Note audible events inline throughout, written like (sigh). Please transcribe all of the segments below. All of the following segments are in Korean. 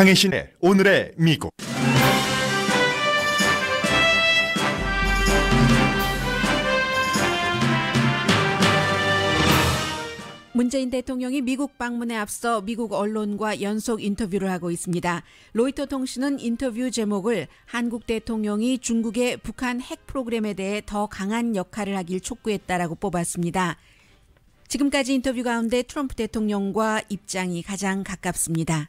강혜신의 오늘의 미국 문재인 대통령이 미국 방문에 앞서 미국 언론과 연속 인터뷰를 하고 있습니다. 로이터 통신은 인터뷰 제목을 한국 대통령이 중국의 북한 핵 프로그램에 대해 더 강한 역할을 하길 촉구했다라고 뽑았습니다. 지금까지 인터뷰 가운데 트럼프 대통령과 입장이 가장 가깝습니다.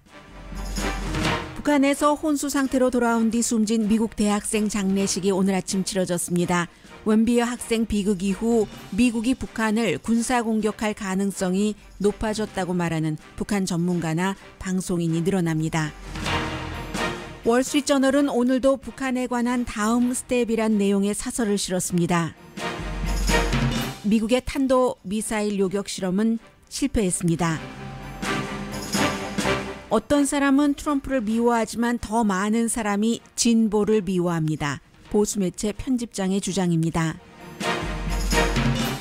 북한에서 혼수 상태로 돌아온 뒤 숨진 미국 대학생 장례식이 오늘 아침 치러졌습니다. 원비어 학생 비극 이후 미국이 북한을 군사 공격할 가능성이 높아졌다고 말하는 북한 전문가나 방송인이 늘어납니다. 월스트리트저널은 오늘도 북한에 관한 다음 스텝이란 내용의 사설을 실었습니다. 미국의 탄도 미사일 요격 실험은 실패했습니다. 어떤 사람은 트럼프를 미워하지만 더 많은 사람이 진보를 미워합니다. 보수 매체 편집장의 주장입니다.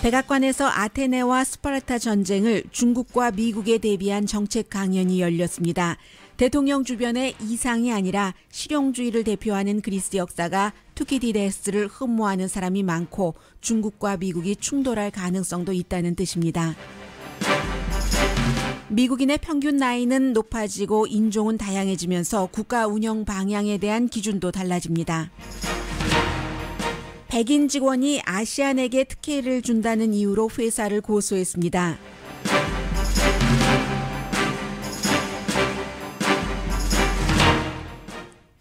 백악관에서 아테네와 스파르타 전쟁을 중국과 미국에 대비한 정책 강연이 열렸습니다. 대통령 주변의 이상이 아니라 실용주의를 대표하는 그리스 역사가 투키디데스를 흠모하는 사람이 많고 중국과 미국이 충돌할 가능성도 있다는 뜻입니다. 미국인의 평균 나이는 높아지고 인종은 다양해지면서 국가 운영 방향에 대한 기준도 달라집니다. 백인 직원이 아시안에게 특혜를 준다는 이유로 회사를 고소했습니다.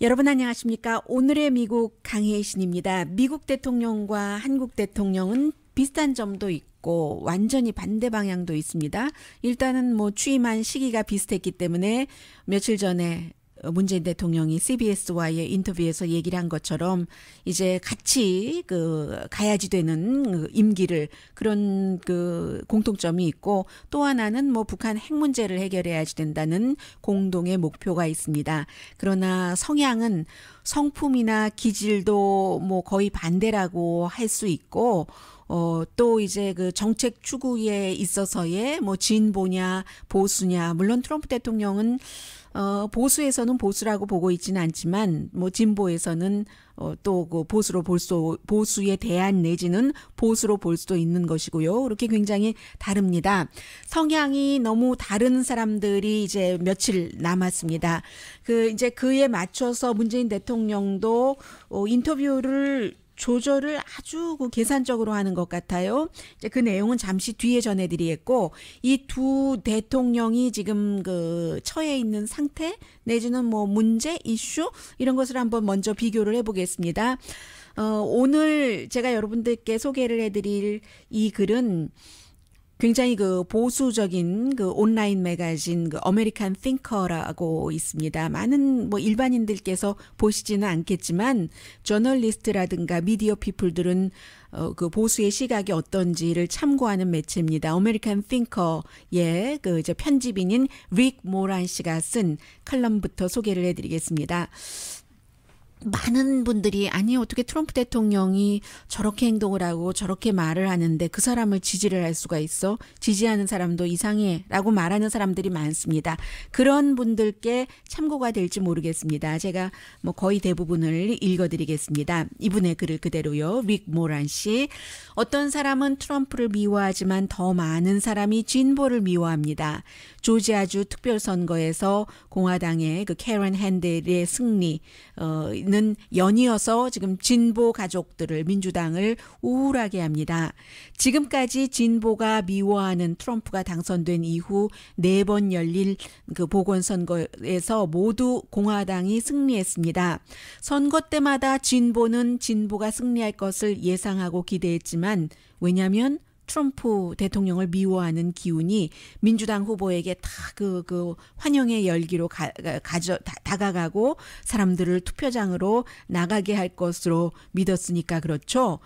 여러분 안녕하십니까? 오늘의 미국 강혜신입니다. 미국 대통령과 한국 대통령은 비슷한 점도 있고 있고 완전히 반대 방향도 있습니다. 일단은 뭐 취임한 시기가 비슷했기 때문에 며칠 전에 문재인 대통령이 CBS와의 인터뷰에서 얘기를 한 것처럼 이제 같이 그 가야지 되는 그 임기를 그런 그 공통점이 있고 또 하나는 뭐 북한 핵 문제를 해결해야지 된다는 공동의 목표가 있습니다. 그러나 성향은 성품이나 기질도 뭐 거의 반대라고 할 수 있고 어, 또 이제 그 정책 추구에 있어서의 뭐 진보냐 보수냐 물론 트럼프 대통령은 어, 보수에서는 보수라고 보고 있지는 않지만 뭐 진보에서는 어, 또 그 보수로 볼 수 보수에 대한 내지는 보수로 볼 수도 있는 것이고요. 그렇게 굉장히 다릅니다. 성향이 너무 다른 사람들이 이제 며칠 남았습니다. 그 이제 그에 맞춰서 문재인 대통령도 어, 인터뷰를 조절을 아주 그 계산적으로 하는 것 같아요. 이제 그 내용은 잠시 뒤에 전해드리겠고 이 두 대통령이 지금 그 처해 있는 상태 내지는 뭐 문제 이슈 이런 것을 한번 먼저 비교를 해보겠습니다. 어, 오늘 제가 여러분들께 소개를 해드릴 이 글은 굉장히 그 보수적인 그 온라인 매거진 그 어메리칸 띵커라고 있습니다. 많은 뭐 일반인들께서 보시지는 않겠지만 저널리스트라든가 미디어 피플들은 어, 그 보수의 시각이 어떤지를 참고하는 매체입니다. 어메리칸 띵커의 그 이제 편집인인 릭 모란 씨가 쓴 칼럼부터 소개를 해드리겠습니다. 많은 분들이 아니 어떻게 트럼프 대통령이 저렇게 행동을 하고 저렇게 말을 하는데 그 사람을 지지를 할 수가 있어 지지하는 사람도 이상해라고 말하는 사람들이 많습니다. 그런 분들께 참고가 될지 모르겠습니다. 제가 뭐 거의 대부분을 읽어드리겠습니다. 이분의 글을 그대로요. 윅 모란 씨 어떤 사람은 트럼프를 미워하지만 더 많은 사람이 진보를 미워합니다. 조지아주 특별선거에서 공화당의 그 캐런 핸들의 승리 어는 연이어서 지금 진보 가족들을 민주당을 우울하게 합니다. 지금까지 진보가 미워하는 트럼프가 당선된 이후 네 번 열릴 그 보궐선거에서 모두 공화당이 승리했습니다. 선거 때마다 진보는 진보가 승리할 것을 예상하고 기대했지만 왜냐하면 트럼프 대통령을 미워하는 기운이 민주당 후보에게 다 그그 그 환영의 열기로 가, 가져 다, 다가가고 사람들을 투표장으로 나가게 할 것으로 믿었으니까 그렇죠.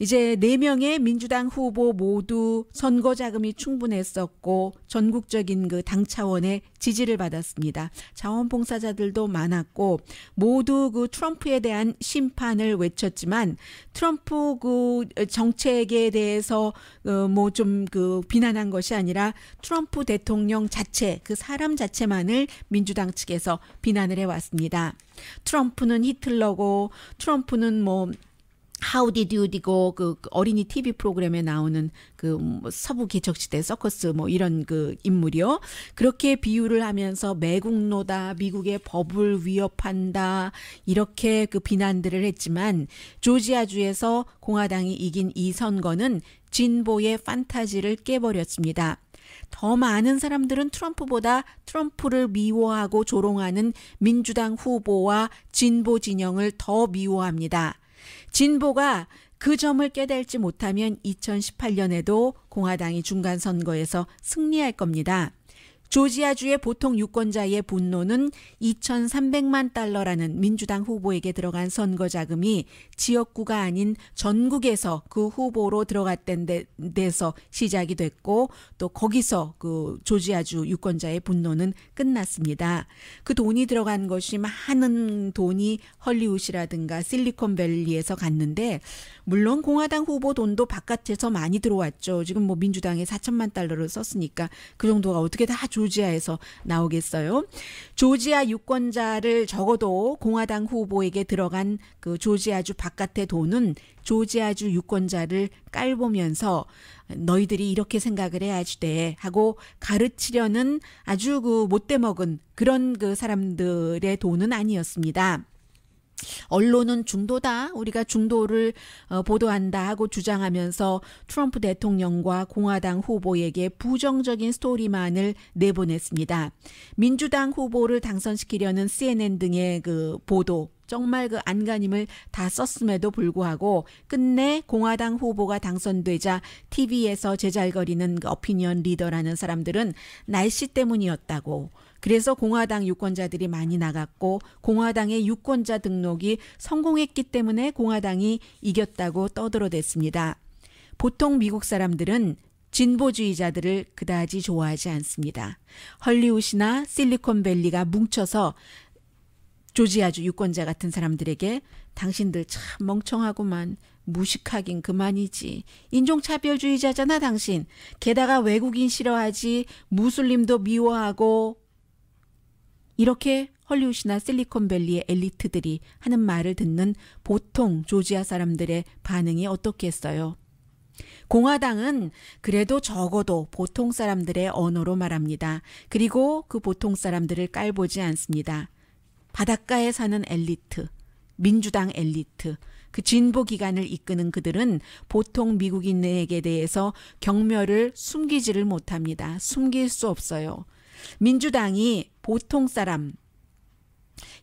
이제 네명의 민주당 후보 모두 선거 자금이 충분했었고 전국적인 그 당 차원의 지지를 받았습니다. 자원봉사자들도 많았고 모두 그 트럼프에 대한 심판을 외쳤지만 트럼프 그 정책에 대해서 어, 뭐좀 그 비난한 것이 아니라 트럼프 대통령 자체 그 사람 자체만을 민주당 측에서 비난을 해왔습니다. 트럼프는 히틀러고 트럼프는 뭐 하우디듀디고 그 어린이 TV 프로그램에 나오는 그 뭐 서부 개척 시대 서커스 뭐 이런 그 인물이요. 그렇게 비유를 하면서 매국노다 미국의 법을 위협한다 이렇게 그 비난들을 했지만 조지아주에서 공화당이 이긴 이 선거는 진보의 판타지를 깨버렸습니다. 더 많은 사람들은 트럼프보다 트럼프를 미워하고 조롱하는 민주당 후보와 진보 진영을 더 미워합니다. 진보가 그 점을 깨달지 못하면 2018년에도 공화당이 중간선거에서 승리할 겁니다. 조지아주의 보통 유권자의 분노는 2,300만 달러라는 민주당 후보에게 들어간 선거 자금이 지역구가 아닌 전국에서 그 후보로 들어갔던 데, 서 시작이 됐고 또 거기서 그 조지아주 유권자의 분노는 끝났습니다. 그 돈이 들어간 것이 많은 돈이 헐리우드라든가 실리콘밸리에서 갔는데 물론 공화당 후보 돈도 바깥에서 많이 들어왔죠. 지금 뭐 민주당에 4천만 달러를 썼으니까 그 정도가 어떻게 다 조지아에서 나오겠어요. 조지아 유권자를 적어도 공화당 후보에게 들어간 그 조지아주 바깥의 돈은 조지아주 유권자를 깔보면서 너희들이 이렇게 생각을 해야지 돼 하고 가르치려는 아주 그 못돼 먹은 그런 그 사람들의 돈은 아니었습니다. 언론은 중도다. 우리가 중도를 어, 보도한다 하고 주장하면서 트럼프 대통령과 공화당 후보에게 부정적인 스토리만을 내보냈습니다. 민주당 후보를 당선시키려는 CNN 등의 그 보도 정말 그 안간힘을 다 썼음에도 불구하고 끝내 공화당 후보가 당선되자 TV에서 제잘거리는 그 어피니언 리더라는 사람들은 날씨 때문이었다고 그래서 공화당 유권자들이 많이 나갔고 공화당의 유권자 등록이 성공했기 때문에 공화당이 이겼다고 떠들어댔습니다. 보통 미국 사람들은 진보주의자들을 그다지 좋아하지 않습니다. 헐리우드나 실리콘밸리가 뭉쳐서 조지아주 유권자 같은 사람들에게 당신들 참 멍청하고만 무식하긴 그만이지. 인종차별주의자잖아, 당신. 게다가 외국인 싫어하지, 무슬림도 미워하고, 이렇게 헐리우드나 실리콘밸리의 엘리트들이 하는 말을 듣는 보통 조지아 사람들의 반응이 어떻겠어요? 공화당은 그래도 적어도 보통 사람들의 언어로 말합니다. 그리고 그 보통 사람들을 깔보지 않습니다. 바닷가에 사는 엘리트, 민주당 엘리트, 그 진보 기관을 이끄는 그들은 보통 미국인에게 대해서 경멸을 숨기지를 못합니다. 숨길 수 없어요. 민주당이 보통 사람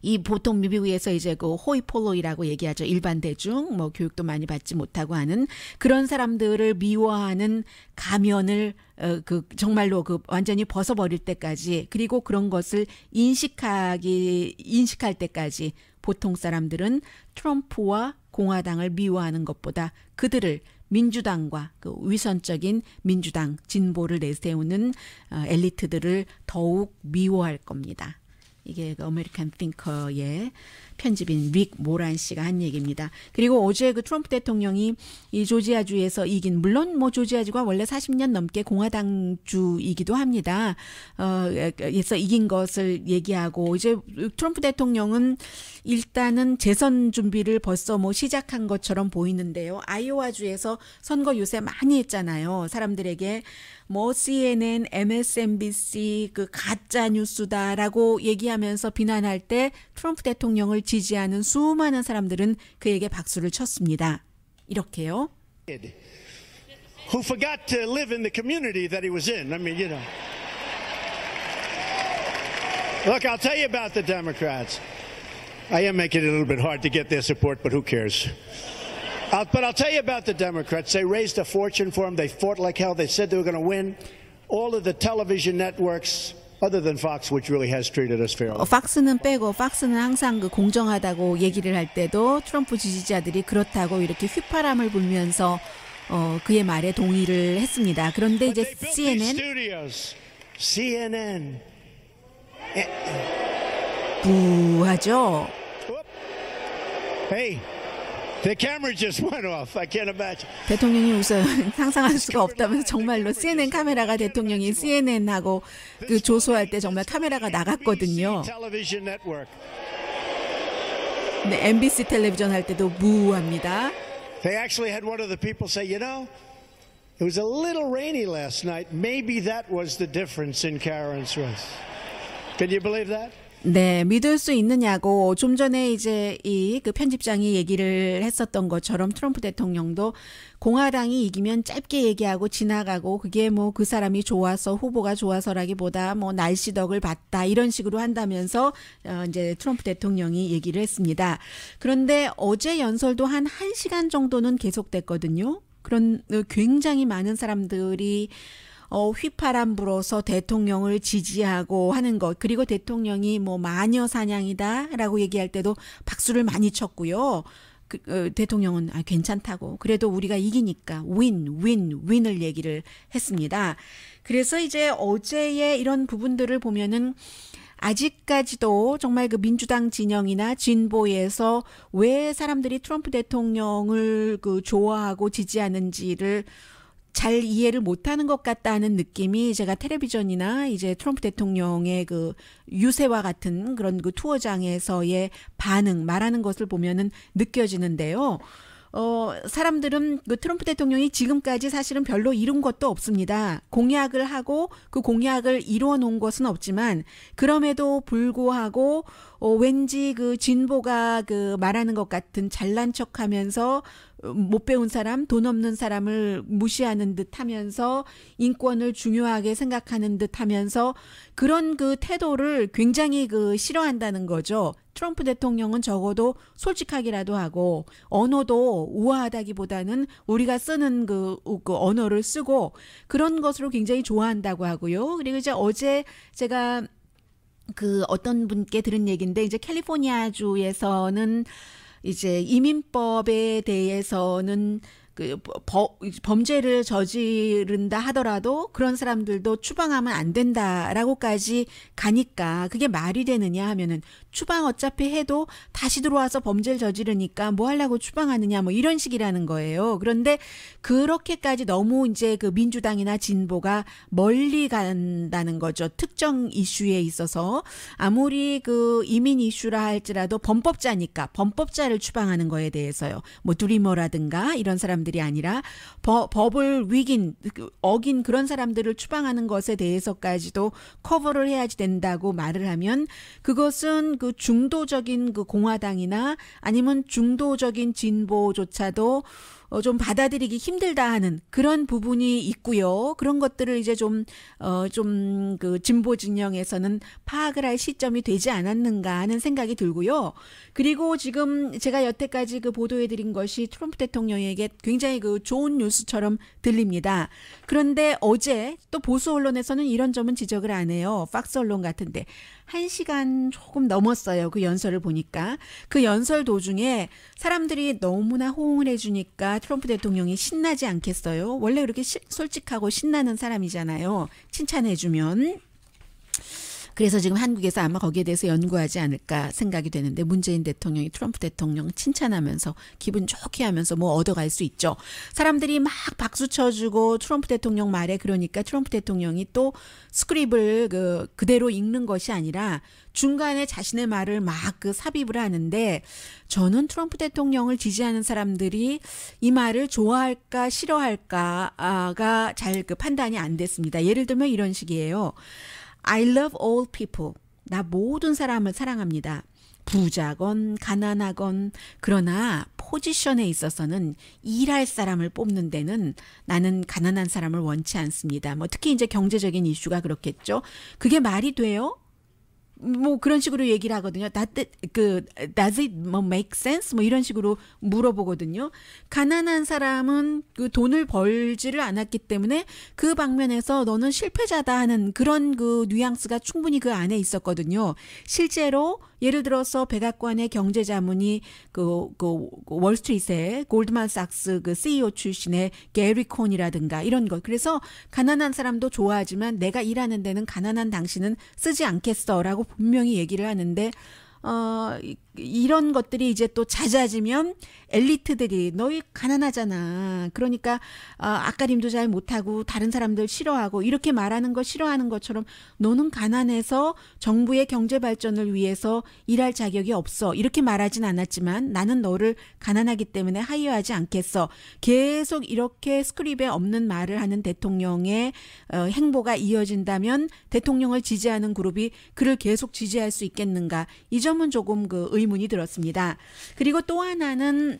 이 보통 미국에서 이제 그 호이폴로이라고 얘기하죠. 일반 대중, 뭐 교육도 많이 받지 못하고 하는 그런 사람들을 미워하는 가면을 어, 그 정말로 그 완전히 벗어버릴 때까지 그리고 그런 것을 인식하기 인식할 때까지 보통 사람들은 트럼프와 공화당을 미워하는 것보다 그들을 민주당과 그 위선적인 민주당 진보를 내세우는 어, 엘리트들을 더욱 미워할 겁니다. 이게 그 어메리칸 띵커의 편집인 릭 모란 씨가 한 얘기입니다. 그리고 어제 그 트럼프 대통령이 이 조지아주에서 이긴 물론 뭐 조지아주가 원래 40년 넘게 공화당 주이기도 합니다. 어에서 이긴 것을 얘기하고 이제 트럼프 대통령은 일단은 재선 준비를 벌써 뭐 시작한 것처럼 보이는데요. 아이오와주에서 선거 요새 많이 했잖아요. 사람들에게 뭐 CNN, MSNBC 그 가짜 뉴스다라고 얘기하면서 비난할 때 트럼프 대통령을 지지하는 수많은 사람들은 그에게 박수를 쳤습니다. 이렇게요. Who forgot to live in the community that he was in. I mean, you know. Look, I'll tell you about the Democrats. I am making it a little bit hard to get their support, but who cares? Uh, but I'll tell you about the Democrats. They raised a fortune for them. They fought like hell. They said they were going to win. All of the television networks other than Fox, which really has treated us fairly. 어, 팍스는 빼고 팍스는 항상 그 공정하다고 얘기를 할 때도 트럼프 지지자들이 그렇다고 이렇게 휘파람을 불면서 어, 그의 말에 동의를 했습니다. 그런데 이제 CNN, CNN 부하죠. Hey. The camera just went off. I can't imagine. 대통령이 우선 (laughs) 상상할 수가 없다면서 정말로 CNN 카메라가 대통령이 하고 그 조소할 때 정말 카메라가 나갔거든요. 네, MBC 텔레비전 할 때도 무합니다. They actually had one of the people say, you know, it was a little rainy last night. Maybe that was the difference in Karen's race. Can you believe that? 네, 믿을 수 있느냐고 좀 전에 이제 이 그 편집장이 얘기를 했었던 것처럼 트럼프 대통령도 공화당이 이기면 짧게 얘기하고 지나가고 그게 뭐 그 사람이 좋아서 후보가 좋아서라기보다 뭐 날씨 덕을 봤다 이런 식으로 한다면서 어 이제 트럼프 대통령이 얘기를 했습니다. 그런데 어제 연설도 한 1시간 정도는 계속됐거든요. 그런 어, 굉장히 많은 사람들이 어, 휘파람 불어서 대통령을 지지하고 하는 것 그리고 대통령이 뭐 마녀 사냥이다라고 얘기할 때도 박수를 많이 쳤고요. 그, 어, 대통령은 아, 괜찮다고 그래도 우리가 이기니까 윈, 윈, 윈을 얘기를 했습니다. 그래서 이제 어제의 이런 부분들을 보면은 아직까지도 정말 그 민주당 진영이나 진보에서 왜 사람들이 트럼프 대통령을 그 좋아하고 지지하는지를 잘 이해를 못하는 것 같다는 느낌이 제가 텔레비전이나 이제 트럼프 대통령의 그 유세와 같은 그런 그 투어장에서의 반응 말하는 것을 보면은 느껴지는데요. 어, 사람들은 그 트럼프 대통령이 지금까지 사실은 별로 이룬 것도 없습니다. 공약을 하고 그 공약을 이루어 놓은 것은 없지만 그럼에도 불구하고 어, 왠지 그 진보가 그 말하는 것 같은 잘난 척 하면서 못 배운 사람, 돈 없는 사람을 무시하는 듯 하면서 인권을 중요하게 생각하는 듯 하면서 그런 그 태도를 굉장히 그 싫어한다는 거죠. 트럼프 대통령은 적어도 솔직하기라도 하고 언어도 우아하다기보다는 우리가 쓰는 그, 그 언어를 쓰고 그런 것으로 굉장히 좋아한다고 하고요. 그리고 이제 어제 제가 그 어떤 분께 들은 얘기인데 이제 캘리포니아주에서는 이제 이민법에 대해서는 그 버, 범죄를 저지른다 하더라도 그런 사람들도 추방하면 안 된다라고까지 가니까 그게 말이 되느냐 하면은 추방 어차피 해도 다시 들어와서 범죄를 저지르니까 뭐 하려고 추방하느냐 뭐 이런 식이라는 거예요. 그런데 그렇게까지 너무 이제 그 민주당이나 진보가 멀리 간다는 거죠. 특정 이슈에 있어서 아무리 그 이민 이슈라 할지라도 범법자니까 범법자를 추방하는 거에 대해서요. 뭐 두리머라든가 이런 사람 사람들이 아니라 버, 법을 위긴 어긴 그런 사람들을 추방하는 것에 대해서까지도 커버를 해야지 된다고 말을 하면 그것은 그 중도적인 그 공화당이나 아니면 중도적인 진보조차도 어, 좀 받아들이기 힘들다 하는 그런 부분이 있고요. 그런 것들을 이제 좀, 어, 좀 그 진보 진영에서는 파악을 할 시점이 되지 않았는가 하는 생각이 들고요. 그리고 지금 제가 여태까지 그 보도해드린 것이 트럼프 대통령에게 굉장히 그 좋은 뉴스처럼 들립니다. 그런데 어제 또 보수 언론에서는 이런 점은 지적을 안 해요. 팍스 언론 같은데. 한 시간 조금 넘었어요. 그 연설을 보니까. 그 연설 도중에 사람들이 너무나 호응을 해주니까 트럼프 대통령이 신나지 않겠어요? 원래 그렇게 시, 솔직하고 신나는 사람이잖아요. 칭찬해주면. 그래서 지금 한국에서 아마 거기에 대해서 연구하지 않을까 생각이 되는데 문재인 대통령이 트럼프 대통령 칭찬하면서 기분 좋게 하면서 뭐 얻어갈 수 있죠. 사람들이 막 박수 쳐주고 트럼프 대통령 말에 그러니까 트럼프 대통령이 또 스크립을 그 그대로 읽는 것이 아니라 중간에 자신의 말을 막 그 삽입을 하는데 저는 트럼프 대통령을 지지하는 사람들이 이 말을 좋아할까 싫어할까가 잘 그 판단이 안 됐습니다. 예를 들면 이런 식이에요. I love all people. 나 모든 사람을 사랑합니다. 부자건 가난하건 그러나 포지션에 있어서는 일할 사람을 뽑는 데는 나는 가난한 사람을 원치 않습니다. 뭐 특히 이제 경제적인 이슈가 그렇겠죠. 그게 말이 돼요? 뭐 그런 식으로 얘기를 하거든요. That, 그 does it 뭐 make sense 뭐 이런 식으로 물어보거든요. 가난한 사람은 그 돈을 벌지를 않았기 때문에 그 방면에서 너는 실패자다 하는 그런 그 뉘앙스가 충분히 그 안에 있었거든요. 실제로 예를 들어서 백악관의 경제 자문이 그, 그 월스트리트의 골드만삭스 그, 그 CEO 출신의 게리 콘이라든가 이런 것. 그래서 가난한 사람도 좋아하지만 내가 일하는 데는 가난한 당신은 쓰지 않겠어라고 분명히 얘기를 하는데 어, 이런 것들이 이제 또 잦아지면 엘리트들이 너희 가난하잖아. 그러니까 어, 아까림도 잘 못하고 다른 사람들 싫어하고 이렇게 말하는 거 싫어하는 것처럼 너는 가난해서 정부의 경제 발전을 위해서 일할 자격이 없어. 이렇게 말하진 않았지만 나는 너를 가난하기 때문에 하이어하지 않겠어. 계속 이렇게 스크립에 없는 말을 하는 대통령의 어, 행보가 이어진다면 대통령을 지지하는 그룹이 그를 계속 지지할 수 있겠는가. 이점 점은 조금 그 의문이 들었습니다. 그리고 또 하나는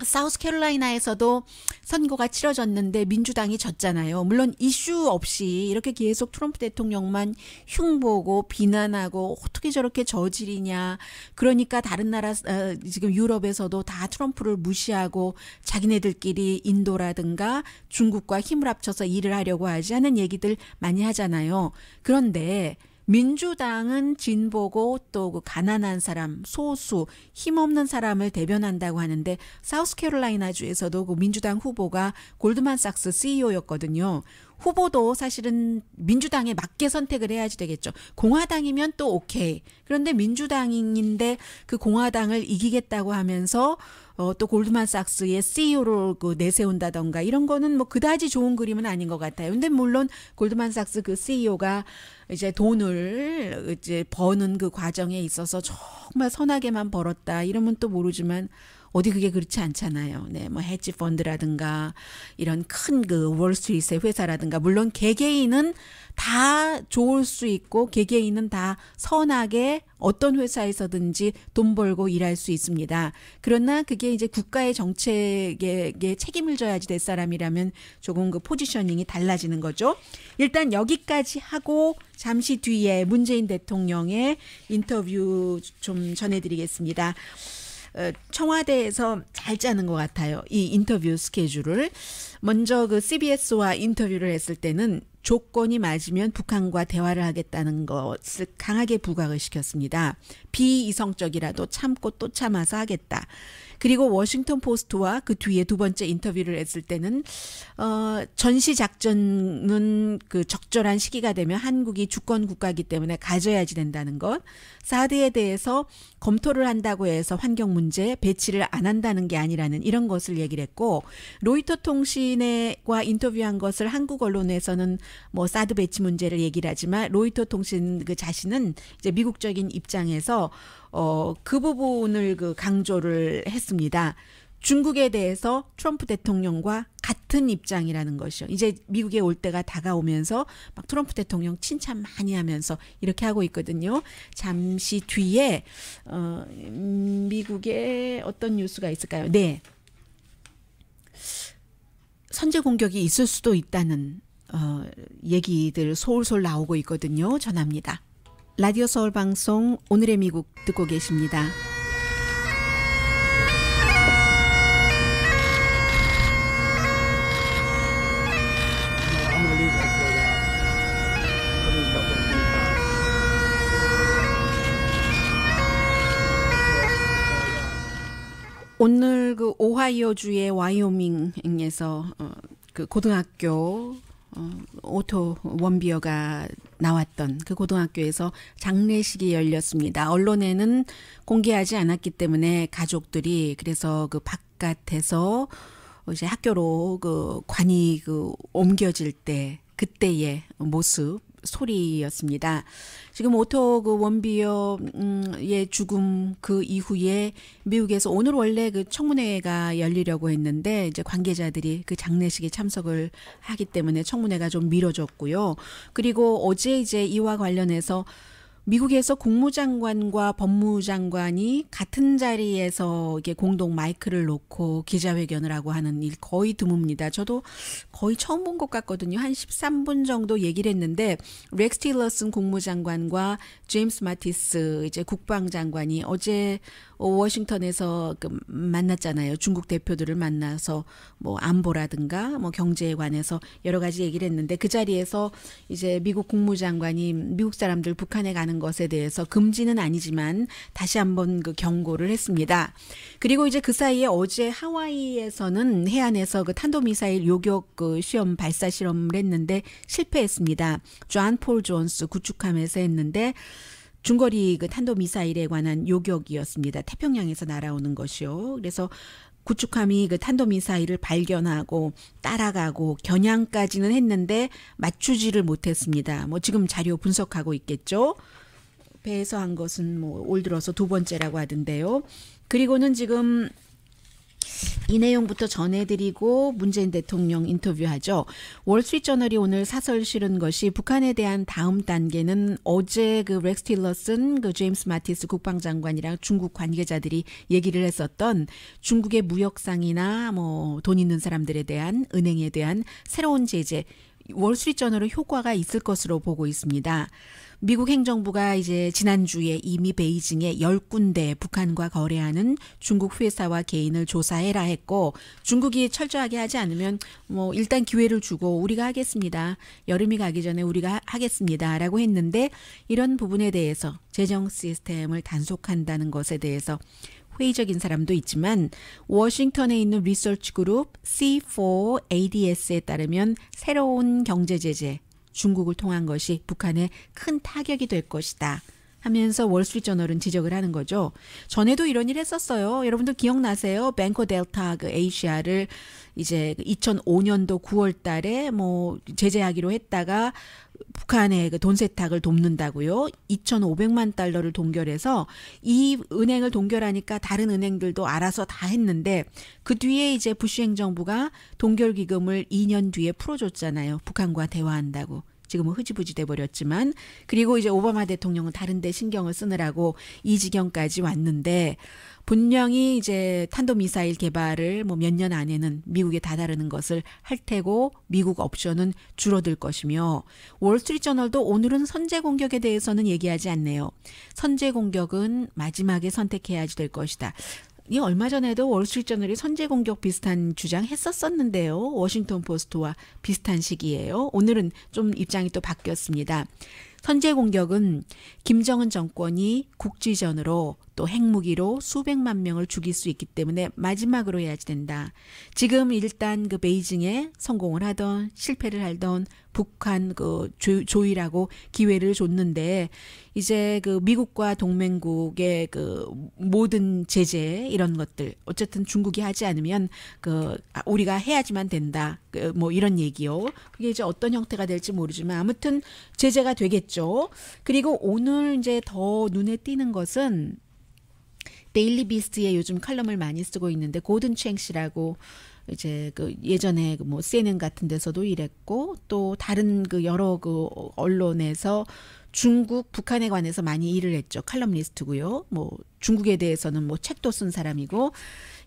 사우스캐롤라이나에서도 선거가 치러졌는데 민주당이 졌잖아요. 물론 이슈 없이 이렇게 계속 트럼프 대통령만 흉보고 비난하고 어떻게 저렇게 저질이냐. 그러니까 다른 나라 어, 지금 유럽에서도 다 트럼프를 무시하고 자기네들끼리 인도라든가 중국과 힘을 합쳐서 일을 하려고 하지 하는 얘기들 많이 하잖아요. 그런데 민주당은 진보고 또 그 가난한 사람, 소수, 힘없는 사람을 대변한다고 하는데 사우스캐롤라이나주에서도 그 민주당 후보가 골드만삭스 CEO였거든요. 후보도 사실은 민주당에 맞게 선택을 해야지 되겠죠. 공화당이면 또 오케이. 그런데 민주당인데 그 공화당을 이기겠다고 하면서 어, 또 골드만삭스의 CEO로 그 내세운다던가 이런 거는 뭐 그다지 좋은 그림은 아닌 것 같아요. 근데 물론 골드만삭스 그 CEO가 이제 돈을 이제 버는 그 과정에 있어서 정말 선하게만 벌었다 이러면 또 모르지만 어디 그게 그렇지 않잖아요. 네, 뭐 헤지 펀드라든가 이런 큰 그 월스트리트의 회사라든가 물론 개개인은 다 좋을 수 있고 개개인은 다 선하게 어떤 회사에서든지 돈 벌고 일할 수 있습니다. 그러나 그게 이제 국가의 정책에 책임을 져야지 될 사람이라면 조금 그 포지셔닝이 달라지는 거죠. 일단 여기까지 하고 잠시 뒤에 문재인 대통령의 인터뷰 좀 전해드리겠습니다. 어, 청와대에서 잘 짜는 것 같아요. 이 인터뷰 스케줄을 먼저 그 CBS와 인터뷰를 했을 때는 조건이 맞으면 북한과 대화를 하겠다는 것을 강하게 부각을 시켰습니다. 비이성적이라도 참고 또 참아서 하겠다. 그리고 워싱턴 포스트와 그 뒤에 두 번째 인터뷰를 했을 때는 어 전시 작전은 그 적절한 시기가 되면 한국이 주권 국가이기 때문에 가져야지 된다는 것. 사드에 대해서 검토를 한다고 해서 환경 문제 배치를 안 한다는 게 아니라는 이런 것을 얘기를 했고 로이터 통신과 인터뷰한 것을 한국 언론에서는 뭐 사드 배치 문제를 얘기를 하지만 로이터 통신 그 자신은 이제 미국적인 입장에서 어그 부분을 그 강조를 했습니다. 중국에 대해서 트럼프 대통령과 같은 입장이라는 것이죠. 이제 미국에 올 때가 다가오면서 막 트럼프 대통령 칭찬 많이 하면서 이렇게 하고 있거든요. 잠시 뒤에 어 미국에 어떤 뉴스가 있을까요? 네. 선제 공격이 있을 수도 있다는 어 얘기들 솔솔 나오고 있거든요. 전합니다. 라디오 서울 방송 오늘의 미국 듣고 계십니다. 오늘 그 오하이오 주의 와이오밍에서 어, 그 고등학교 어, 오토 원비어가 나왔던 그 고등학교에서 장례식이 열렸습니다. 언론에는 공개하지 않았기 때문에 가족들이 그래서 그 바깥에서 이제 학교로 그 관이 그 옮겨질 때 그때의 모습 소리였습니다. 지금 오토 그 원비어의 음, 죽음 그 이후에 미국에서 오늘 원래 그 청문회가 열리려고 했는데 이제 관계자들이 그 장례식에 참석을 하기 때문에 청문회가 좀 미뤄졌고요. 그리고 어제 이제 이와 관련해서 미국에서 국무장관과 법무장관이 같은 자리에서 이게 공동 마이크를 놓고 기자회견을 하고 하는 일 거의 드뭅니다. 저도 거의 처음 본 것 같거든요. 한 13분 정도 얘기를 했는데 렉스 틸러슨 국무장관과 제임스 마티스 이제 국방장관이 어제 워싱턴에서 그 만났잖아요. 중국 대표들을 만나서 뭐 안보라든가 뭐 경제에 관해서 여러 가지 얘기를 했는데 그 자리에서 이제 미국 국무장관이 미국 사람들 북한에 가는 하는 것에 대해서 금지는 아니지만 다시 한번 그 경고를 했습니다. 그리고 이제 그 사이에 어제 하와이에서는 해안에서 그 탄도미사일 요격 그 시험 발사 실험을 했는데 실패했습니다. 존폴 존스 구축함에서 했는데 중거리 그 탄도미사일에 관한 요격이었습니다. 태평양에서 날아오는 것이요. 그래서 구축함이 그 탄도미사일을 발견하고 따라가고 겨냥까지는 했는데 맞추지를 못했습니다. 뭐 지금 자료 분석하고 있겠죠. 협에서한 것은 뭐올 들어서 두 번째라고 하던데요. 그리고는 지금 이 내용부터 전해드리고 문재인 대통령 인터뷰하죠. 월스트리트저널이 오늘 사설 실은 것이 북한에 대한 다음 단계는 어제 그 렉스 틸러슨, 그 제임스 마티스 국방장관이랑 중국 관계자들이 얘기를 했었던 중국의 무역상이나 뭐 돈 있는 사람들에 대한 은행에 대한 새로운 제재 월스트리트저널의 효과가 있을 것으로 보고 있습니다. 미국 행정부가 이제 지난주에 이미 베이징에 10군데 북한과 거래하는 중국 회사와 개인을 조사해라 했고 중국이 철저하게 하지 않으면 뭐 일단 기회를 주고 우리가 하겠습니다. 여름이 가기 전에 우리가 하겠습니다라고 했는데 이런 부분에 대해서 재정 시스템을 단속한다는 것에 대해서 회의적인 사람도 있지만 워싱턴에 있는 리서치 그룹 C4ADS에 따르면 새로운 경제 제재 중국을 통한 것이 북한에 큰 타격이 될 것이다. 하면서 월스트리트저널은 지적을 하는 거죠. 전에도 이런 일 했었어요. 여러분들 기억나세요? 뱅코 델타 그 에이시아를 이제 2005년도 그 9월 달에 뭐 제재하기로 했다가 북한의 그돈 세탁을 돕는다고요. 2,500만 달러를 동결해서 이 은행을 동결하니까 다른 은행들도 알아서 다 했는데 그 뒤에 이제 부시 행정부가 동결 기금을 2년 뒤에 풀어줬잖아요. 북한과 대화한다고. 지금은 흐지부지 돼버렸지만 그리고 이제 오바마 대통령은 다른데 신경을 쓰느라고 이 지경까지 왔는데 분명히 이제 탄도미사일 개발을 뭐 몇 년 안에는 미국에 다다르는 것을 할 테고 미국 옵션은 줄어들 것이며 월스트리트저널도 오늘은 선제 공격에 대해서는 얘기하지 않네요. 선제 공격은 마지막에 선택해야지 될 것이다. 이 얼마 전에도 월스트리트저널이 선제 공격 비슷한 주장 했었었는데요. 워싱턴 포스트와 비슷한 시기예요. 오늘은 좀 입장이 또 바뀌었습니다. 선제 공격은 김정은 정권이 국지전으로 또 핵무기로 수백만 명을 죽일 수 있기 때문에 마지막으로 해야지 된다. 지금 일단 그 베이징에 성공을 하던 실패를 하던 북한 그 조, 조이라고 기회를 줬는데 이제 그 미국과 동맹국의 그 모든 제재 이런 것들 어쨌든 중국이 하지 않으면 그 아, 우리가 해야지만 된다. 그뭐 이런 얘기요. 그게 이제 어떤 형태가 될지 모르지만 아무튼 제재가 되겠죠. 그리고 오늘 이제 더 눈에 띄는 것은 데일리 비스트에 요즘 칼럼을 많이 쓰고 있는데 고든 챙 씨라고 이제 그 예전에 그 뭐 CNN 같은 데서도 일했고 또 다른 그 여러 그 언론에서 중국 북한에 관해서 많이 일을 했죠. 칼럼니스트고요. 뭐 중국에 대해서는 뭐 책도 쓴 사람이고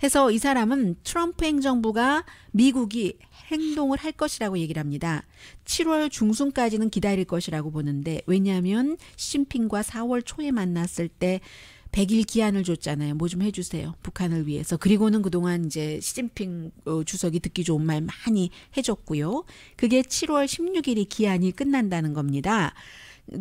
해서 이 사람은 트럼프 행정부가 미국이 행동을 할 것이라고 얘기를 합니다. 7월 중순까지는 기다릴 것이라고 보는데 왜냐하면 심핑과 4월 초에 만났을 때 100일 기한을 줬잖아요. 뭐 좀 해주세요. 북한을 위해서. 그리고는 그동안 이제 시진핑 어, 주석이 듣기 좋은 말 많이 해줬고요. 그게 7월 16일이 기한이 끝난다는 겁니다.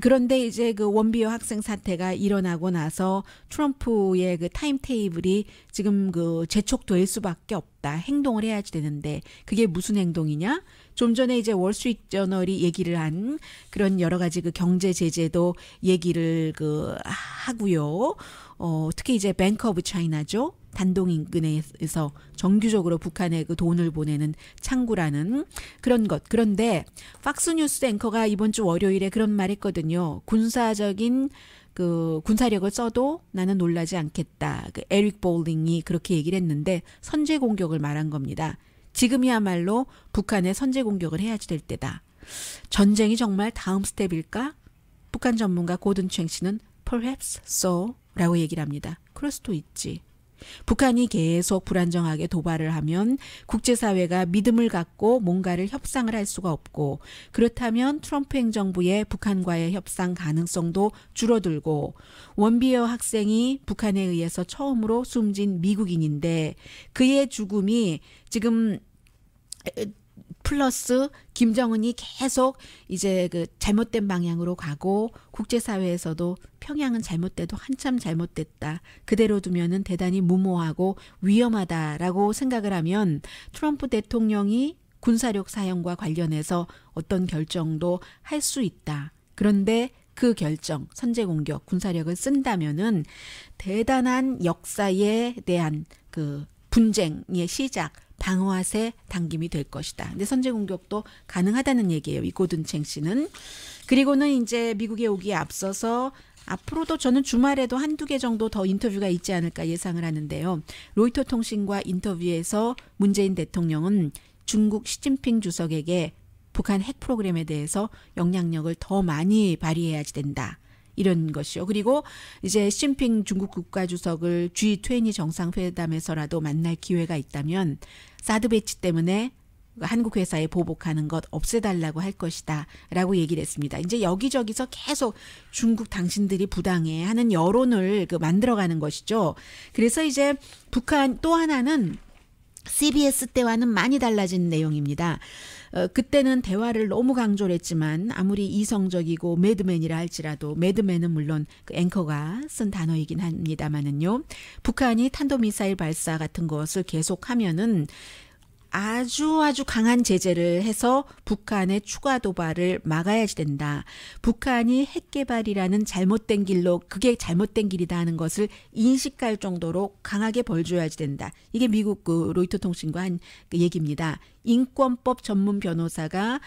그런데 이제 그 원비어 학생 사태가 일어나고 나서 트럼프의 그 타임 테이블이 지금 그 재촉될 수밖에 없다. 행동을 해야지 되는데 그게 무슨 행동이냐? 좀 전에 이제 월스트리트 저널이 얘기를 한 그런 여러 가지 그 경제 제재도 얘기를 그 하고요. 어, 특히 이제 뱅크 오브 차이나죠. 단독 인근에서 정규적으로 북한에 그 돈을 보내는 창구라는 그런 것. 그런데 팍스뉴스 앵커가 이번 주 월요일에 그런 말 했거든요. 군사적인 그 군사력을 써도 나는 놀라지 않겠다. 그 에릭 볼링이 그렇게 얘기를 했는데 선제 공격을 말한 겁니다. 지금이야말로 북한의 선제 공격을 해야지 될 때다. 전쟁이 정말 다음 스텝일까? 북한 전문가 고든 챙 씨는 perhaps so라고 얘기를 합니다. 그럴 수도 있지. 북한이 계속 불안정하게 도발을 하면 국제사회가 믿음을 갖고 뭔가를 협상을 할 수가 없고 그렇다면 트럼프 행정부의 북한과의 협상 가능성도 줄어들고 원비어 학생이 북한에 의해서 처음으로 숨진 미국인인데 그의 죽음이 지금 플러스 김정은이 계속 이제 그 잘못된 방향으로 가고 국제사회에서도 평양은 잘못돼도 한참 잘못됐다. 그대로 두면은 대단히 무모하고 위험하다라고 생각을 하면 트럼프 대통령이 군사력 사용과 관련해서 어떤 결정도 할 수 있다. 그런데 그 결정, 선제 공격, 군사력을 쓴다면은 대단한 역사에 대한 그 분쟁의 시작, 방어하세 당김이 될 것이다. 근데 선제 공격도 가능하다는 얘기예요. 이 고든챙 씨는 그리고는 이제 미국에 오기에 앞서서 앞으로도 저는 주말에도 한두 개 정도 더 인터뷰가 있지 않을까 예상을 하는데요. 로이터 통신과 인터뷰에서 문재인 대통령은 중국 시진핑 주석에게 북한 핵 프로그램에 대해서 영향력을 더 많이 발휘해야지 된다. 이런 것이요. 그리고 이제 심핑 중국 국가주석을 G20 정상회담에서라도 만날 기회가 있다면 사드 배치 때문에 한국 회사에 보복하는 것 없애달라고 할 것이다. 라고 얘기를 했습니다. 이제 여기저기서 계속 중국 당신들이 부당해 하는 여론을 그 만들어가는 것이죠. 그래서 이제 북한 또 하나는 CBS 때와는 많이 달라진 내용입니다. 어, 그때는 대화를 너무 강조를 했지만 아무리 이성적이고 매드맨이라 할지라도 매드맨은 물론 그 앵커가 쓴 단어이긴 합니다만은요. 북한이 탄도미사일 발사 같은 것을 계속하면은 아주 아주 강한 제재를 해서 북한의 추가 도발을 막아야지 된다. 북한이 핵 개발이라는 잘못된 길로 그게 잘못된 길이다 하는 것을 인식할 정도로 강하게 벌줘야지 된다. 이게 미국 그 로이터 통신과 한그 얘기입니다. 인권법 전문 변호사가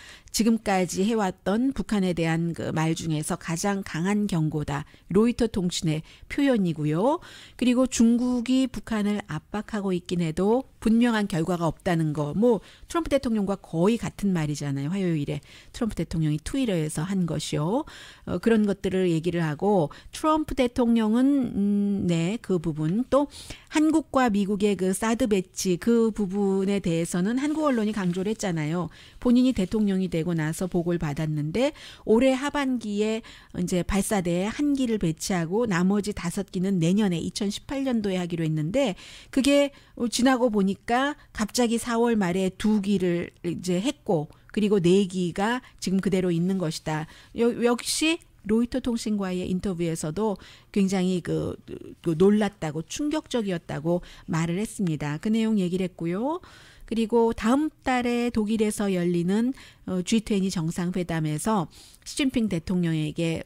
지금까지 해왔던 북한에 대한 그 말 중에서 가장 강한 경고다. 로이터 통신의 표현이고요. 그리고 중국이 북한을 압박하고 있긴 해도 분명한 결과가 없다는 거. 뭐 트럼프 대통령과 거의 같은 말이잖아요. 화요일에 트럼프 대통령이 트위터에서 한 것이요. 어, 그런 것들을 얘기를 하고 트럼프 대통령은 음, 네, 그 부분 또 한국과 미국의 그 사드 배치 그 부분에 대해서는 한국 언론 의원이 강조를 했잖아요. 본인이 대통령이 되고 나서 보고를 받았는데 올해 하반기에 이제 발사대에 한 기를 배치하고 나머지 다섯 기는 내년에 2018년도에 하기로 했는데 그게 지나고 보니까 갑자기 4월 말에 두 기를 이제 했고 그리고 네기가 지금 그대로 있는 것이다. 역시 로이터 통신과의 인터뷰에서도 굉장히 그, 그 놀랐다고 충격적이었다고 말을 했습니다. 그 내용 얘기를 했고요. 그리고 다음 달에 독일에서 열리는 어, G20 정상회담에서 시진핑 대통령에게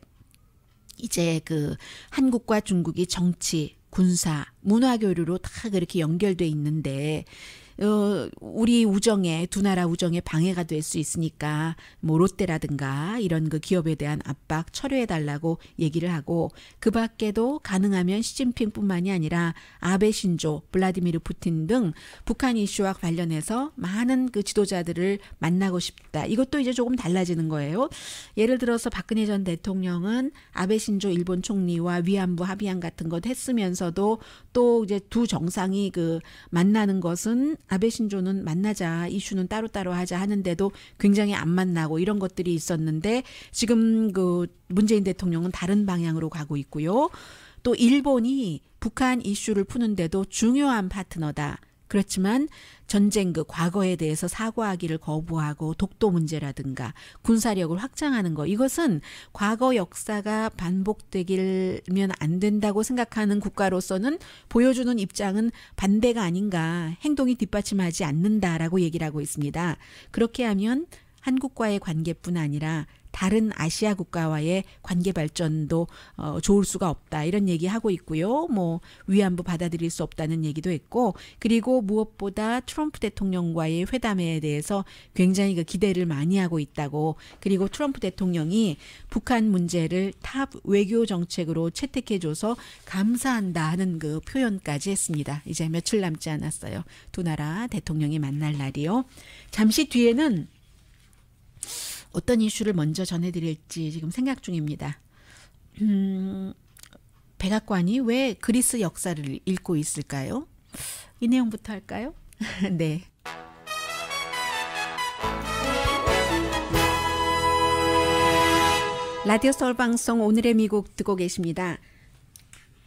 이제 그 한국과 중국이 정치, 군사, 문화 교류로 다 그렇게 연결돼 있는데 어, 우리 우정에 두 나라 우정에 방해가 될 수 있으니까 뭐 롯데라든가 이런 그 기업에 대한 압박 철회해 달라고 얘기를 하고 그 밖에도 가능하면 시진핑뿐만이 아니라 아베 신조, 블라디미르 푸틴 등 북한 이슈와 관련해서 많은 그 지도자들을 만나고 싶다. 이것도 이제 조금 달라지는 거예요. 예를 들어서 박근혜 전 대통령은 아베 신조 일본 총리와 위안부 합의안 같은 것 했으면서도 또 이제 두 정상이 그 만나는 것은 아베 신조는 만나자 이슈는 따로따로 하자 하는데도 굉장히 안 만나고 이런 것들이 있었는데 지금 그 문재인 대통령은 다른 방향으로 가고 있고요. 또 일본이 북한 이슈를 푸는데도 중요한 파트너다. 그렇지만 전쟁 그 과거에 대해서 사과하기를 거부하고 독도 문제라든가 군사력을 확장하는 것 이것은 과거 역사가 반복되길면 안 된다고 생각하는 국가로서는 보여주는 입장은 반대가 아닌가 행동이 뒷받침하지 않는다라고 얘기를 하고 있습니다. 그렇게 하면 한국과의 관계뿐 아니라 다른 아시아 국가와의 관계 발전도 어, 좋을 수가 없다 이런 얘기하고 있고요. 뭐 위안부 받아들일 수 없다는 얘기도 했고 그리고 무엇보다 트럼프 대통령과의 회담에 대해서 굉장히 그 기대를 많이 하고 있다고 그리고 트럼프 대통령이 북한 문제를 탑 외교 정책으로 채택해줘서 감사한다 하는 그 표현까지 했습니다. 이제 며칠 남지 않았어요. 두 나라 대통령이 만날 날이요. 잠시 뒤에는 어떤 이슈를 먼저 전해드릴지 지금 생각 중입니다. 음, 백악관이 왜 그리스 역사를 읽고 있을까요? 이 내용부터 할까요? (laughs) 네. 라디오 서울 방송 오늘의 미국 듣고 계십니다.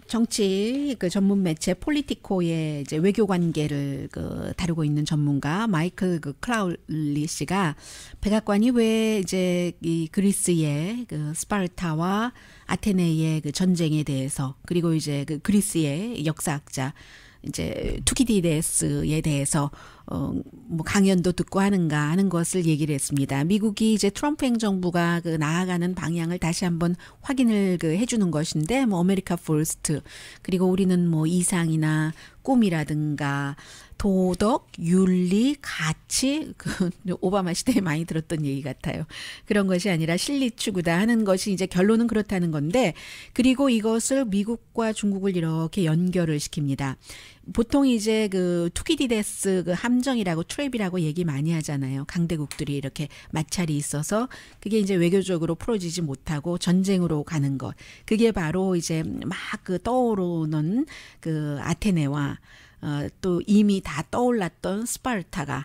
정치 그 전문 매체 폴리티코의 이제 외교 관계를 그 다루고 있는 전문가 마이클 그 클라울리 씨가 백악관이 왜 이제 이 그리스의 그 스파르타와 아테네의 그 전쟁에 대해서 그리고 이제 그 그리스의 역사학자 이제 투키디데스에 대해서 어, 뭐 강연도 듣고 하는가 하는 것을 얘기를 했습니다. 미국이 이제 트럼프 행정부가 그 나아가는 방향을 다시 한번 확인을 그 해주는 것인데, 뭐 아메리카 포스트 그리고 우리는 뭐 이상이나 꿈이라든가 도덕, 윤리, 가치, 그 (laughs) 오바마 시대에 많이 들었던 얘기 같아요. 그런 것이 아니라 실리 추구다 하는 것이 이제 결론은 그렇다는 건데, 그리고 이것을 미국과 중국을 이렇게 연결을 시킵니다. 보통 이제 그투키디데스그 함정이라고 트랩이라고 얘기 많이 하잖아요. 강대국들이 이렇게 마찰이 있어서 그게 이제 외교적으로 풀어지지 못하고 전쟁으로 가는 것. 그게 바로 이제 막 그 떠오르는 그 아테네와 어, 또 이미 다 떠올랐던 스파르타가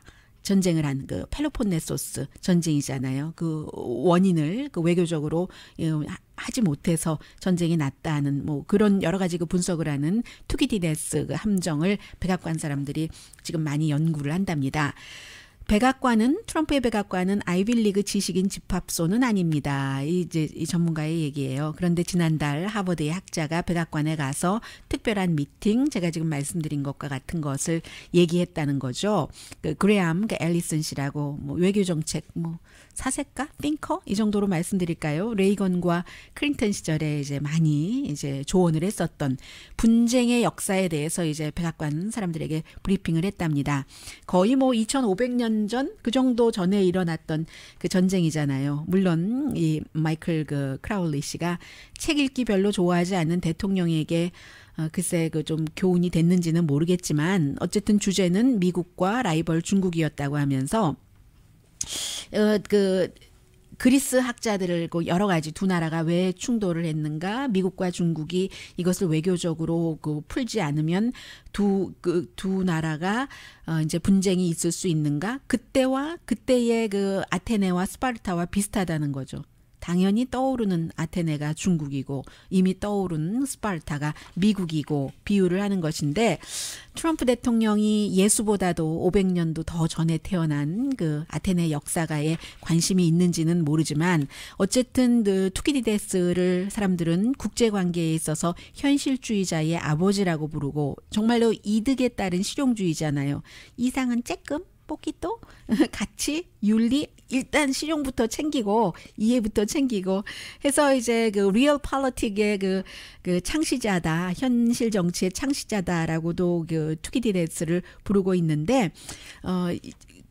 전쟁을 한 그 펠로폰네소스 전쟁이잖아요. 그 원인을 그 외교적으로 예, 하지 못해서 전쟁이 났다는 뭐 그런 여러 가지 그 분석을 하는 투기디데스 그 함정을 백악관 사람들이 지금 많이 연구를 한답니다. 백악관은 트럼프의 백악관은 아이빌리그 지식인 집합소는 아닙니다. 이제 이 전문가의 얘기예요. 그런데 지난달 하버드의 학자가 백악관에 가서 특별한 미팅 제가 지금 말씀드린 것과 같은 것을 얘기했다는 거죠. 그 그레암 그 앨리슨 씨라고 뭐 외교 정책 뭐 사색가, 띵커 이 정도로 말씀드릴까요? 레이건과 클린턴 시절에 이제 많이 이제 조언을 했었던 분쟁의 역사에 대해서 이제 백악관 사람들에게 브리핑을 했답니다. 거의 뭐 2,500년 전 그 정도 전에 일어났던 그 전쟁이잖아요. 물론 이 마이클 그 크라울리 씨가 책 읽기 별로 좋아하지 않는 대통령에게 어, 글쎄 그 좀 교훈이 됐는지는 모르겠지만 어쨌든 주제는 미국과 라이벌 중국이었다고 하면서 어, 그 그리스 학자들을 그 여러 가지 두 나라가 왜 충돌을 했는가 미국과 중국이 이것을 외교적으로 그 풀지 않으면 두그두 그 나라가 어 이제 분쟁이 있을 수 있는가 그때와 그때의 그 아테네와 스파르타와 비슷하다는 거죠. 당연히 떠오르는 아테네가 중국이고 이미 떠오르는 스파르타가 미국이고 비유를 하는 것인데 트럼프 대통령이 예수보다도 500년도 더 전에 태어난 그 아테네 역사가에 관심이 있는지는 모르지만 어쨌든 그 투키디데스를 사람들은 국제 관계에 있어서 현실주의자의 아버지라고 부르고 정말로 이득에 따른 실용주의잖아요. 이상은 쬐끔 뽑기또 (laughs) 같이 윤리 일단 실용부터 챙기고 이해부터 챙기고 해서 이제 그 리얼 팔러틱의 그, 그 창시자다 현실 정치의 창시자다라고도 그 투기 디레스를 부르고 있는데 어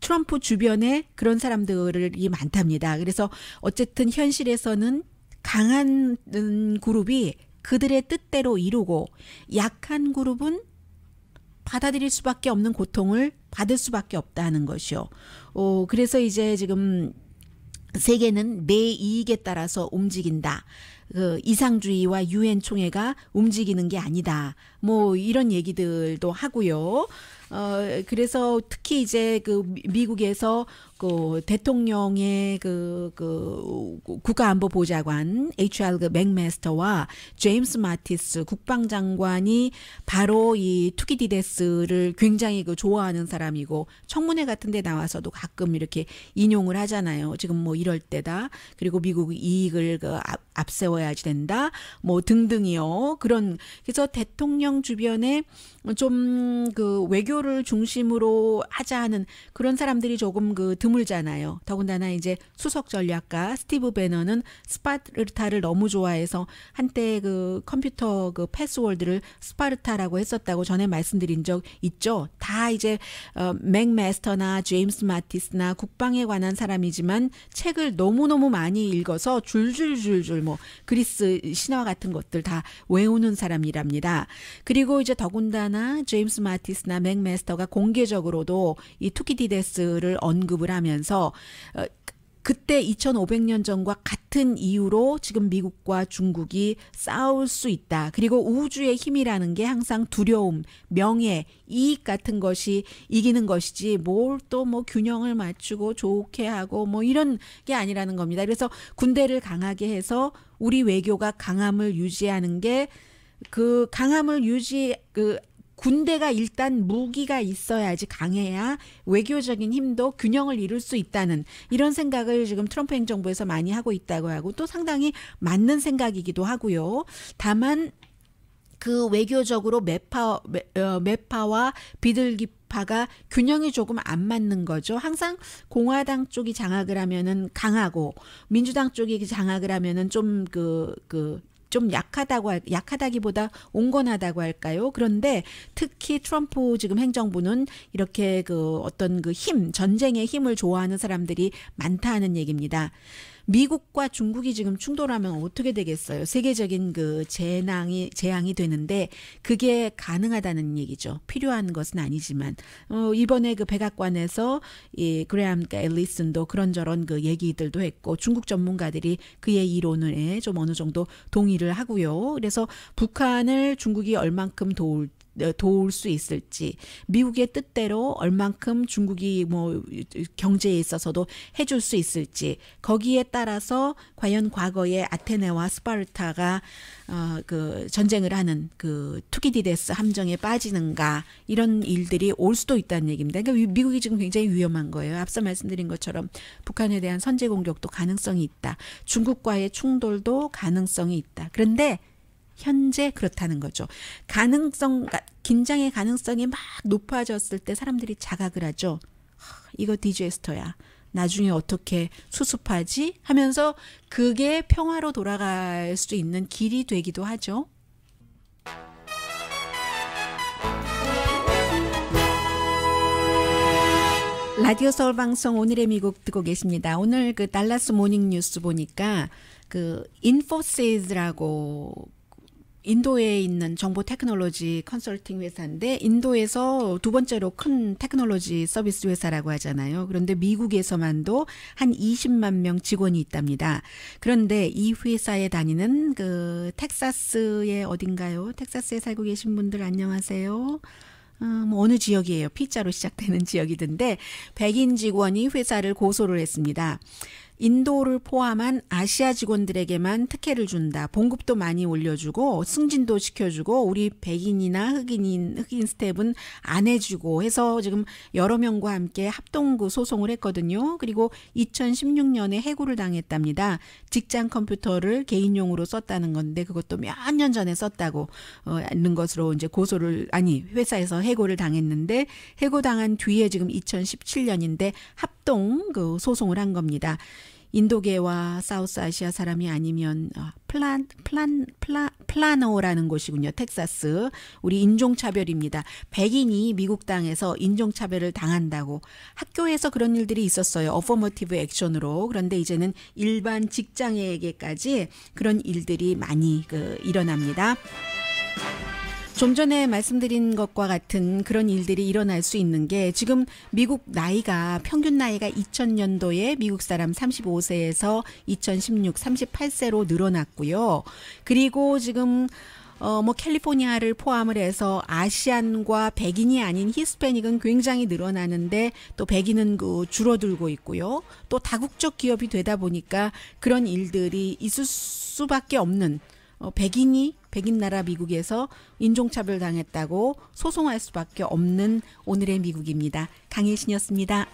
트럼프 주변에 그런 사람들이 많답니다. 그래서 어쨌든 현실에서는 강한 음, 그룹이 그들의 뜻대로 이루고 약한 그룹은 받아들일 수밖에 없는 고통을 받을 수밖에 없다는 것이요. 어, 그래서 이제 지금 세계는 내 이익에 따라서 움직인다. 그 이상주의와 유엔 총회가 움직이는 게 아니다. 뭐 이런 얘기들도 하고요. 어 그래서 특히 이제 그 미국에서 그 대통령의 그, 그 국가안보보좌관 HR 그 맥메스터와 제임스 마티스 국방장관이 바로 이투기디데스를 굉장히 그 좋아하는 사람이고 청문회 같은 데 나와서도 가끔 이렇게 인용을 하잖아요. 지금 뭐 이럴 때다. 그리고 미국 이익을 그 앞세워야지 된다. 뭐 등등이요. 그런 그래서 대통령 주변에 좀 그 외교를 중심으로 하자 하는 그런 사람들이 조금 그 드물잖아요. 더군다나 이제 수석 전략가 스티브 베너는 스파르타를 너무 좋아해서 한때 그 컴퓨터 그 패스워드를 스파르타라고 했었다고 전에 말씀드린 적 있죠. 다 이제 어, 맥메스터나 제임스 마티스나 국방에 관한 사람이지만 책을 너무너무 많이 읽어서 줄줄줄줄 뭐 그리스 신화 같은 것들 다 외우는 사람이랍니다. 그리고 이제 더군다나 제임스 마티스나 맥메스터가 공개적으로도 이 투키디데스를 언급을 전하면서 어, 그때 2500년 전과 같은 이유로 지금 미국과 중국이 싸울 수 있다. 그리고 우주의 힘이라는 게 항상 두려움, 명예, 이익 같은 것이 이기는 것이지 뭘 또 뭐 균형을 맞추고 좋게 하고 뭐 이런 게 아니라는 겁니다. 그래서 군대를 강하게 해서 우리 외교가 강함을 유지하는 게 그 강함을 유지 그 군대가 일단 무기가 있어야지 강해야 외교적인 힘도 균형을 이룰 수 있다는 이런 생각을 지금 트럼프 행정부에서 많이 하고 있다고 하고 또 상당히 맞는 생각이기도 하고요. 다만 그 외교적으로 매파 어, 매파와 비둘기 파가 균형이 조금 안 맞는 거죠. 항상 공화당 쪽이 장악을 하면은 강하고 민주당 쪽이 장악을 하면은 좀 그그 그, 그좀 약하다고 할, 약하다기보다 온건하다고 할까요? 그런데 특히 트럼프 지금 행정부는 이렇게 그 어떤 그 힘, 전쟁의 힘을 좋아하는 사람들이 많다 는 얘기입니다. 미국과 중국이 지금 충돌하면 어떻게 되겠어요? 세계적인 그 재난이 재앙이 되는데 그게 가능하다는 얘기죠. 필요한 것은 아니지만 어, 이번에 그 백악관에서 이 그레암과 리슨도 그런저런 그 얘기들도 했고 중국 전문가들이 그의 이론에 좀 어느 정도 동의를 하고요. 그래서 북한을 중국이 얼만큼 도울 어, 도울 수 있을지 미국의 뜻대로 얼만큼 중국이 뭐 경제에 있어서도 해줄 수 있을지 거기에 따라서 과연 과거에 아테네와 스파르타가 어그 전쟁을 하는 그 투기디데스 함정에 빠지는가 이런 일들이 올 수도 있다는 얘기입니다. 그러니까 미국이 지금 굉장히 위험한 거예요. 앞서 말씀드린 것처럼 북한에 대한 선제 공격도 가능성이 있다. 중국과의 충돌도 가능성이 있다. 그런데 현재 그렇다는 거죠. 가능성, 그러니까 긴장의 가능성이 막 높아졌을 때 사람들이 자각을 하죠. 이거 디제스터야. 나중에 어떻게 수습하지? 하면서 그게 평화로 돌아갈 수 있는 길이 되기도 하죠. 라디오 서울 방송 오늘의 미국 듣고 계십니다. 오늘 그 달라스 모닝 뉴스 보니까 그 인포시즈라고 인도에 있는 정보 테크놀로지 컨설팅 회사인데 인도에서 두 번째로 큰 테크놀로지 서비스 회사라고 하잖아요. 그런데 미국에서만도 한 20만 명 직원이 있답니다. 그런데 이 회사에 다니는 그 텍사스의 어딘가요? 텍사스에 살고 계신 분들 안녕하세요. 음, 어느 지역이에요? P자로 시작되는 (laughs) 지역이던데 백인 직원이 회사를 고소를 했습니다. 인도를 포함한 아시아 직원들에게만 특혜를 준다. 봉급도 많이 올려주고 승진도 시켜주고 우리 백인이나 흑인인 흑인 스텝은 안 해주고 해서 지금 여러 명과 함께 합동구 그 소송을 했거든요. 그리고 2016년에 해고를 당했답니다. 직장 컴퓨터를 개인용으로 썼다는 건데 그것도 몇 년 전에 썼다고 어, 는 것으로 이제 고소를 아니 회사에서 해고를 당했는데 해고 당한 뒤에 지금 2017년인데 합동 그 소송을 한 겁니다. 인도계와 사우스 아시아 사람이 아니면 어, 플란 플란 플라 플라노라는 곳이군요. 텍사스. 우리 인종 차별입니다. 백인이 미국 땅에서 인종 차별을 당한다고 학교에서 그런 일들이 있었어요. 어포머티브 액션으로. 그런데 이제는 일반 직장에게까지 그런 일들이 많이 그 일어납니다. 좀 전에 말씀드린 것과 같은 그런 일들이 일어날 수 있는 게 지금 미국 나이가 평균 나이가 2000년도에 미국 사람 35세에서 2016 38세로 늘어났고요. 그리고 지금 어, 뭐 캘리포니아를 포함을 해서 아시안과 백인이 아닌 히스패닉은 굉장히 늘어나는데 또 백인은 그 줄어들고 있고요. 또 다국적 기업이 되다 보니까 그런 일들이 있을 수밖에 없는 어, 백인이 백인 나라 미국에서 인종차별 당했다고 소송할 수밖에 없는 오늘의 미국입니다. 강혜신이었습니다.